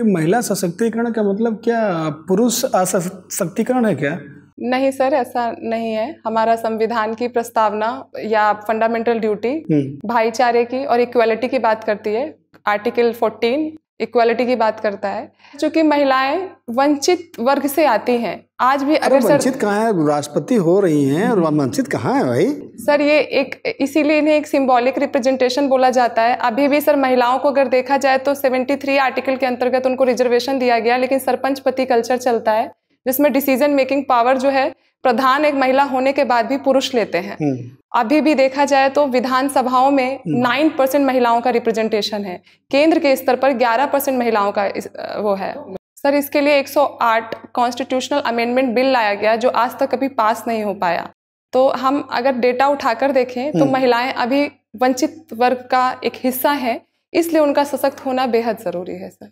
महिला सशक्तिकरण का मतलब क्या पुरुष असशक्तिकरण है क्या नहीं सर ऐसा नहीं है हमारा संविधान की प्रस्तावना या फंडामेंटल हम्म। ड्यूटी भाईचारे की और इक्वालिटी की बात करती है आर्टिकल 14 इक्वालिटी की बात करता है क्योंकि महिलाएं वंचित वर्ग से आती हैं आज भी अगर सर वंचित कहाँ है राष्ट्रपति हो रही हैं और वंचित कहाँ है भाई सर ये एक इसीलिए इन्हें एक सिंबॉलिक रिप्रेजेंटेशन बोला जाता है अभी भी सर महिलाओं को अगर देखा जाए तो 73 आर्टिकल के अंतर्गत उनको रिजर्वेशन दिया गया लेकिन सरपंच पति कल्चर चलता है जिसमें डिसीजन मेकिंग पावर जो है प्रधान एक महिला होने के बाद भी पुरुष लेते हैं हम्म। अभी भी देखा जाए तो विधानसभाओं में नाइन हम्म। परसेंट महिलाओं का रिप्रेजेंटेशन है केंद्र के स्तर पर ग्यारह परसेंट महिलाओं का इस, वो है सर इसके लिए 108 कॉन्स्टिट्यूशनल अमेंडमेंट बिल लाया गया जो आज तक कभी पास नहीं हो पाया तो हम अगर डेटा उठाकर देखें तो हम्म। महिलाएं अभी वंचित वर्ग का एक हिस्सा है इसलिए उनका सशक्त होना बेहद ज़रूरी है सर